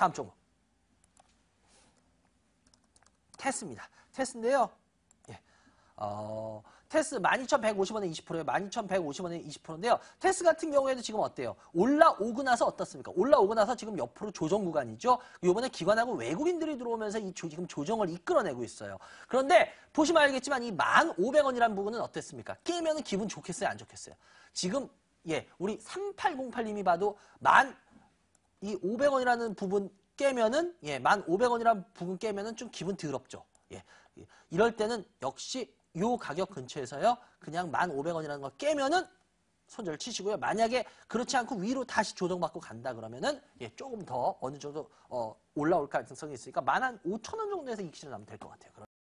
다음 종목. 테스입니다. 테스인데요. 예. 어, 테스 12,150원에 2 0에 12,150원에 20%인데요. 테스 같은 경우에도 지금 어때요? 올라오고 나서 어떻습니까? 올라오고 나서 지금 옆으로 조정 구간이죠. 요번에 기관하고 외국인들이 들어오면서 이 조, 지금 조정을 이끌어내고 있어요. 그런데 보시면 알겠지만 이 1,500원이라는 부분은 어땠습니까? 깨면 기분 좋겠어요? 안 좋겠어요? 지금 예, 우리 3808님이 봐도 만이 500원이라는 부분 깨면은 예, 1,500원이라는 부분 깨면은 좀 기분 드럽죠. 예. 이럴 때는 역시 요 가격 근처에서요. 그냥 1,500원이라는 거 깨면은 손절 치시고요. 만약에 그렇지 않고 위로 다시 조정받고 간다 그러면은 예, 조금 더 어느 정도 어, 올라올 가능성이 있으니까 1 5 0 0 0원 정도에서 익시를 하면 될 것 같아요.